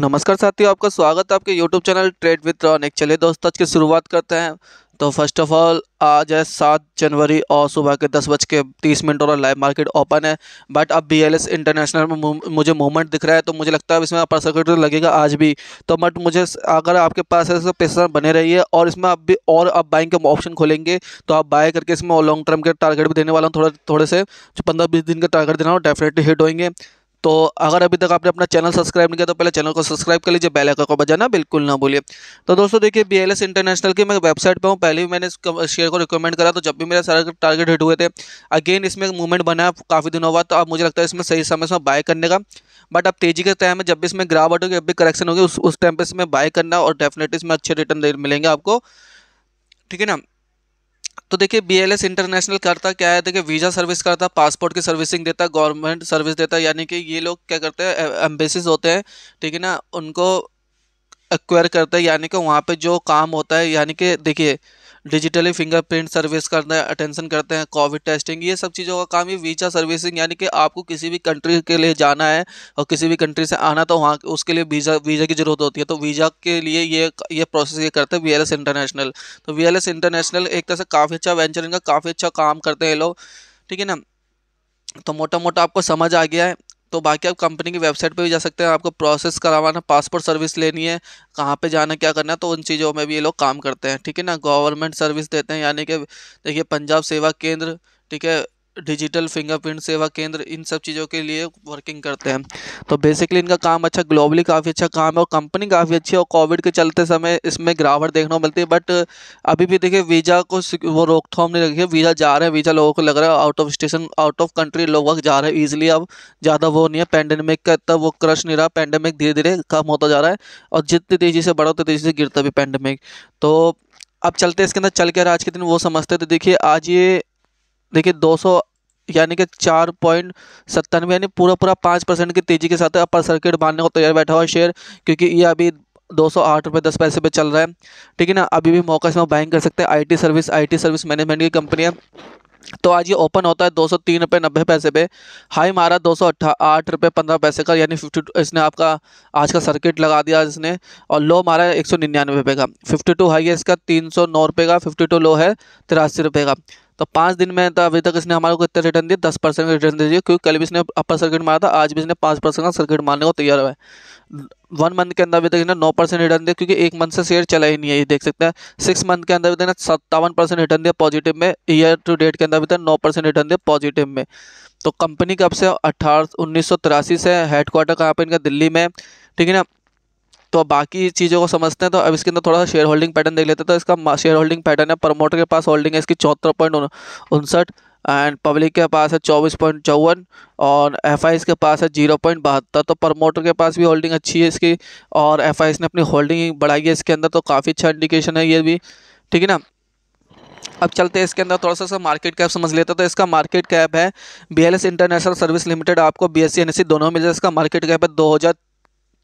नमस्कार साथियों आपका स्वागत है आपके YouTube channel trade with Ronik चलिए दोस्तों आज की शुरुआत करते हैं तो फर्स्ट ऑफ ऑल आज है सात जनवरी और सुबह के दस बज के तीस मिनट और लाइव मार्केट ओपन है बट अब बी एल एस इंटरनेशनल में मुझे मूवमेंट दिख रहा है तो मुझे लगता है इसमें अपर सर्किट लगेगा आज भी तो बट मुझे अगर आपके पास है तो पैसा बने रही है और इसमें अब भी और आप बाइंग के ऑप्शन खोलेंगे तो आप बाय करके इसमें लॉन्ग टर्म के टारगेट भी देने वाला हूँ थोड़ा थोड़े से जो पंद्रह बीस दिन का टारगेट देना हो डेफिनेटली हिट होंगे तो अगर अभी तक आपने अपना चैनल सब्सक्राइब नहीं किया तो पहले चैनल को सब्सक्राइब कर लीजिए बेल आइकन को बजाना बिल्कुल ना भूलिए तो दोस्तों देखिए बी इंटरनेशनल की मैं वेबसाइट पर हूँ पहले भी मैंने इस शेयर को रिकमेंड करा तो जब भी मेरे सारे टारगेट हिट हुए थे अगेन इसमें मूवमेंट बना काफ़ी दिनों बाद तो अब मुझे लगता है इसमें सही समय से बाय करने का बट अब तेजी के टाइम में जब भी इसमें ग्रावट होगी जब भी करेक्शन होगी उस उस टाइम पर इसमें बाय करना और डेफिनेटली इसमें अच्छे रिटर्न मिलेंगे आपको ठीक है ना तो देखिए बीएलएस इंटरनेशनल करता क्या है देखिए वीज़ा सर्विस करता पासपोर्ट की सर्विसिंग देता गवर्नमेंट सर्विस देता यानी कि ये लोग क्या करते हैं एम्बेसिस होते हैं ठीक है ना उनको एक्वायर करता है यानी कि वहाँ पे जो काम होता है यानी कि देखिए डिजिटली फिंगरप्रिंट सर्विस करते हैं अटेंशन करते हैं कोविड टेस्टिंग ये सब चीज़ों का काम ये वीजा सर्विसिंग यानी कि आपको किसी भी कंट्री के लिए जाना है और किसी भी कंट्री से आना तो वहाँ उसके लिए वीज़ा वीज़ा की ज़रूरत होती है तो वीज़ा के लिए ये ये प्रोसेस ये करते हैं वी इंटरनेशनल तो वी इंटरनेशनल एक तरह से काफ़ी अच्छा वेंचर इनका काफ़ी अच्छा काम करते हैं लोग ठीक है ना तो मोटा मोटा आपको समझ आ गया है तो बाकी आप कंपनी की वेबसाइट पे भी जा सकते हैं आपको प्रोसेस करवाना पासपोर्ट सर्विस लेनी है कहाँ पे जाना क्या करना है तो उन चीज़ों में भी ये लोग काम करते हैं ठीक है ना गवर्नमेंट सर्विस देते हैं यानी कि देखिए पंजाब सेवा केंद्र ठीक है डिजिटल फिंगरप्रिंट सेवा केंद्र इन सब चीज़ों के लिए वर्किंग करते हैं तो बेसिकली इनका काम अच्छा ग्लोबली काफ़ी अच्छा काम है और कंपनी काफ़ी अच्छी है और कोविड के चलते समय इसमें गिरावट देखने को मिलती है बट अभी भी देखिए वीज़ा को वो रोकथाम नहीं रखी है वीज़ा जा रहे हैं वीज़ा लोगों को लग रहा है out of station out of country लोग वक्त जा रहे हैं ईजिली अब ज़्यादा वो नहीं है पैंडेमिक का इतना वो क्रश नहीं रहा पैंडेमिक धीरे धीरे कम होता जा रहा है और जितनी तेज़ी से बढ़ा उतनी तेज़ी से गिरता भी पैंडेमिक तो अब चलते हैं इसके अंदर चल के आज के दिन वो समझते थे देखिए आज ये देखिए 200 यानी कि चार पॉइंट सत्तानवे यानी पूरा पूरा पाँच परसेंट की तेज़ी के साथ अपर सर्किट मानने को तैयार बैठा हुआ शेयर क्योंकि ये अभी दो सौ आठ रुपये दस पैसे पे चल रहा है ठीक है ना अभी भी मौका इसमें बाइंग कर सकते हैं IT service IT service management की कंपनी है तो आज ये ओपन होता है दो सौ तीन रुपये नब्बे पैसे पे हाई मारा दो सौ आठ रुपये पंद्रह पैसे का यानी फिफ्टी इसने आपका आज का सर्किट लगा दिया इसने और लो मारा है एक सौ निन्यानवे रुपये का फिफ्टी टू हाई है इसका तीन सौ नौ रुपये का फिफ्टी टू लो है तिरासी रुपये का तो पाँच दिन में तो अभी तक इसने हमारे को इतना रिटर्न दिया दस परसेंट का रिटर्न दे दिया क्योंकि कल भी इसने अपर सर्किट मारा था आज भी इसने पाँच परसेंट का सर्किट मारने को तैयार हुआ है वन मंथ के अंदर अभी तक इसने नौ परसेंट रिटर्न दिया क्योंकि एक मंथ से शेयर चला ही नहीं है ये देख सकते हैं सिक्स मंथ के अंदर अभी तक सत्तावन परसेंट रिटर्न दिया पॉजिटिव में ईयर टू डेट के अंदर अभी तक नौ परसेंट रिटर्न दिया पॉजिटिव में तो कंपनी कब से अठारह उन्नीस सौ तिरासी से हेडक्वार्टर कहाँ पर इनका दिल्ली में ठीक है ना तो अब बाकी चीज़ों को समझते हैं तो अब इसके अंदर थोड़ा सा शेयर होल्डिंग पैटर्न देख लेते हैं तो इसका शेयर होल्डिंग पैटर्न है प्रमोटर के पास होल्डिंग है इसकी चौहत्तर पॉइंट उनसठ एंड पब्लिक के पास है चौबीस पॉइंट चौवन और एफ के पास है जीरो पॉइंट बहत्तर तो प्रमोटर के पास भी होल्डिंग अच्छी है इसकी और एफ ने अपनी होल्डिंग बढ़ाई है इसके अंदर तो काफ़ी अच्छा इंडिकेशन है ये भी ठीक है ना अब चलते हैं इसके अंदर थोड़ा सा मार्केट कैप समझ लेते हैं तो इसका मार्केट कैप है बी इंटरनेशनल सर्विस लिमिटेड आपको बी एस दोनों मिल जाए इसका मार्केट कैप है दो हज़ार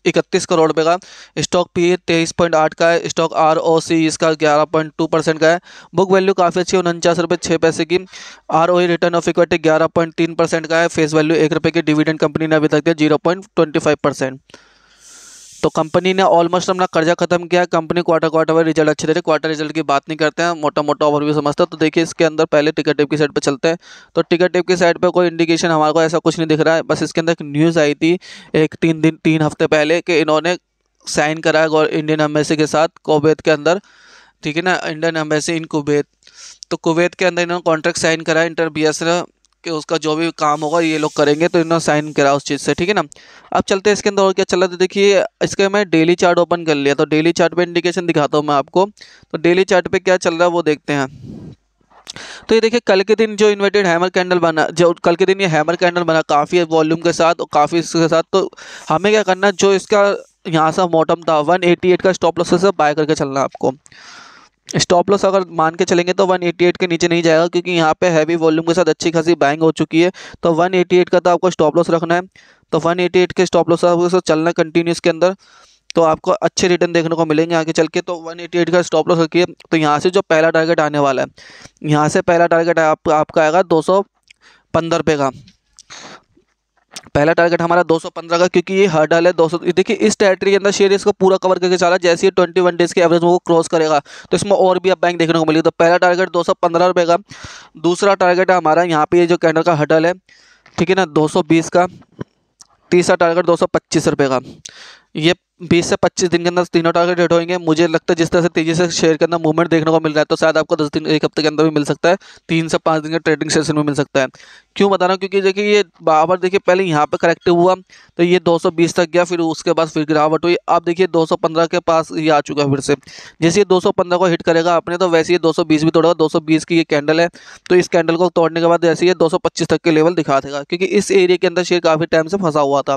इकतीस करोड़ रुपये का स्टॉक पी तेईस पॉइंट आठ का है स्टॉक आर ओ सी इसका ग्यारह पॉइंट टू परसेंट का है बुक वैल्यू काफ़ी अच्छी उनचास रुपये छः पैसे की R O E return of equity ग्यारह पॉइंट तीन परसेंट का है फेस वैल्यू एक रुपये की डिविडेंड कंपनी ने अभी तक दिया zero point twenty five percent तो कंपनी ने ऑलमोस्ट अपना कर्जा खत्म किया company quarter quarter wise result अच्छे दे रहे क्वार्टर रिजल्ट की बात नहीं करते हैं मोटा मोटा ओवरव्यू समझते हैं तो देखिए इसके अंदर पहले टिकट टेप की साइड पर चलते हैं तो टिकट टेप की साइड पर कोई इंडिकेशन हमारे को ऐसा कुछ नहीं दिख रहा है बस इसके अंदर एक न्यूज़ आई थी एक तीन दिन तीन हफ्ते पहले कि इन्होंने साइन करा है इंडियन एम्बेसी के साथ कोबेत के अंदर ठीक है ना इंडियन एम्बेसी इन कुवैत तो कुवैत के अंदर इन्होंने कॉन्ट्रैक्ट साइन करा इंटर बी एस कि उसका जो भी काम होगा ये लोग करेंगे तो इन्होंने साइन करा उस चीज़ से ठीक है ना अब चलते हैं इसके अंदर और क्या चला तो देखिए इसके मैं डेली चार्ट ओपन कर लिया तो डेली चार्ट पे इंडिकेशन दिखाता हूँ मैं आपको तो डेली चार्ट पे क्या चल रहा है वो देखते हैं तो ये देखिए कल के दिन जो इन्वर्टेड हैमर कैंडल बना जो कल के दिन ये हैमर कैंडल बना काफ़ी वॉल्यूम के साथ और काफ़ी इसके साथ तो हमें क्या करना जो इसका यहाँ सा मोटम था वन एटी एट का स्टॉप लॉस से बाय करके चलना आपको स्टॉप लॉस अगर मान के चलेंगे तो 188 के नीचे नहीं जाएगा क्योंकि यहाँ पे हैवी वॉल्यूम के साथ अच्छी खासी बाइंग हो चुकी है तो 188 का तो आपको स्टॉप लॉस रखना है तो 188 के स्टॉप लॉस आपको साथ चलना कंटिन्यूस के अंदर तो आपको अच्छे रिटर्न देखने को मिलेंगे आगे चल के तो 188 का स्टॉप लॉस रखिए तो यहाँ से जो पहला टारगेट आने वाला है यहाँ से पहला टारगेट आप, आपका आएगा दो सौ का पहला टारगेट हमारा 215 का क्योंकि ये हर्डल है 200 देखिए इस टेरिटरी के अंदर शेयर इसको पूरा कवर करके चला जैसे ट्वेंटी वन डेज के एवरेज में वो क्रॉस करेगा तो इसमें और भी आप बैंक देखने को मिलेगी तो पहला टारगेट दो सौ का दूसरा टारगेट है हमारा यहाँ पे जो कैंडल का हर्डल है ठीक है ना दो का तीसरा टारगेट दो सौ का ये बीस से पच्चीस दिन के अंदर तीनों टारगेट हिट होंगे मुझे लगता है जिस तरह से तेजी से शेयर के अंदर मूवमेंट देखने को मिल रहा है तो शायद आपको दस दिन एक हफ्ते के अंदर भी मिल सकता है तीन से पाँच दिन के ट्रेडिंग सेशन में मिल सकता है क्यों बता रहा हूँ क्योंकि देखिए ये बाबर देखिए पहले यहाँ पे करेक्टिव हुआ तो ये 220 तक गया फिर उसके बाद फिर गिरावट हुई अब देखिए 215 के पास ये आ चुका है फिर से जैसे ये 215 को हिट करेगा आपने तो वैसे ये 220 भी तोड़ेगा 220 की ये कैंडल है तो इस कैंडल को तोड़ने के बाद जैसे ये दो तक के लेवल दिखा देगा क्योंकि इस एरिया के अंदर शेयर काफ़ी टाइम से फंसा हुआ था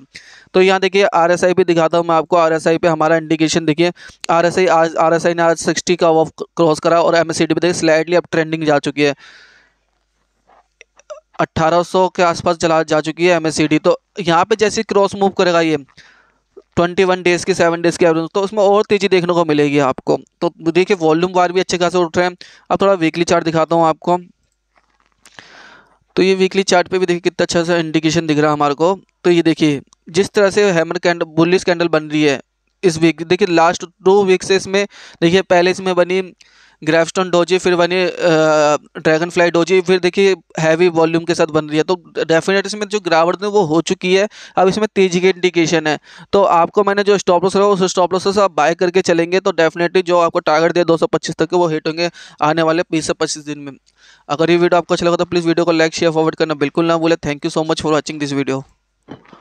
तो यहाँ देखिए आर भी दिखाता हूँ मैं आपको आर आई पे हमारा इंडिकेशन देखिए आई आज आई ने आज सिक्सटी का वॉफ क्रॉस करा और एमएससीडी पे देखिए स्लाइडली अब ट्रेंडिंग जा चुकी है 1800 के आसपास चला जा चुकी है एमएससीडी तो यहाँ पे जैसे क्रॉस मूव करेगा ये 21 डेज़ के सेवन डेज़ के एवरेज तो उसमें और तेज़ी देखने को मिलेगी आपको तो देखिए वॉल्यूम वार भी अच्छे खासे उठ रहे हैं अब थोड़ा वीकली चार्ट दिखाता हूँ आपको तो ये वीकली चार्ट पे भी देखिए कितना अच्छा सा इंडिकेशन दिख रहा है हमारे को तो ये देखिए जिस तरह से हेमर कैंडल बुलिस कैंडल बन रही है इस वीक देखिए लास्ट टू वीक से इसमें देखिए पहले इसमें बनी ग्रेफस्टोन डोजी फिर बनी ड्रैगन फ्लाई डोजी फिर देखिए हैवी वॉल्यूम के साथ बन रही है तो डेफिनेट इसमें जो गिरावट थी वो हो चुकी है अब इसमें तेजी की इंडिकेशन है तो आपको मैंने जो स्टॉप लॉस रहा उस स्टॉप लॉस से आप बाय करके चलेंगे तो डेफिनेटली जो आपको टारगेट दिया पच्चीस तक के वो हिट होंगे आने वाले बीस से पच्चीस दिन में अगर ये वीडियो आपको अच्छा लगा तो प्लीज़ वीडियो को लाइक शेयर फॉरवर्ड करना बिल्कुल ना बोले thank you so much for watching this video